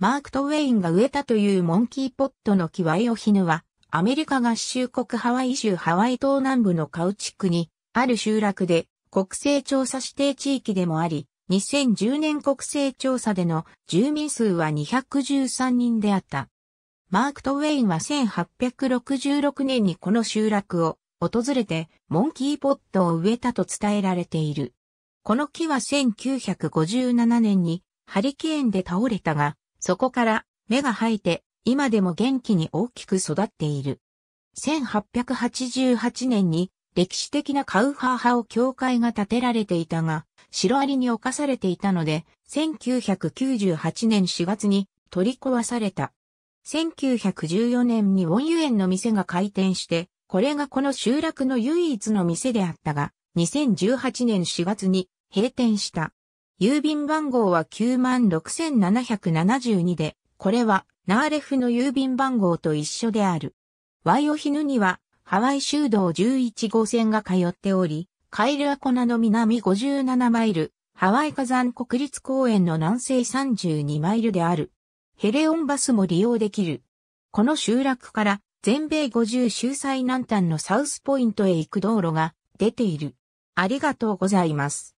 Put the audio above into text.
マーク・トウェインが植えたというモンキーポットの木はイオヒヌは、アメリカ合衆国ハワイ州ハワイ島南部のカウチ区に、ある集落で国勢調査指定地域でもあり、2010年国勢調査での住民数は213人であった。マーク・トウェインは1866年にこの集落を訪れてモンキーポットを植えたと伝えられている。この木は1957年にハリケーンで倒れたが、そこから芽が生えて今でも元気に大きく育っている。1888年に歴史的なカウファー派を教会が建てられていたが、シロアリに侵されていたので、1998年4月に取り壊された。1914年にウォンユエンの店が開店して、これがこの集落の唯一の店であったが、2018年4月に閉店した。郵便番号は96,772で、これはナーレフの郵便番号と一緒である。ワイオヒヌにはハワイ州道11号線が通っており、カイルアコナの南57マイル、ハワイ火山国立公園の南西32マイルである。ヘレオンバスも利用できる。この集落から全米50州最南端のサウスポイントへ行く道路が出ている。ありがとうございます。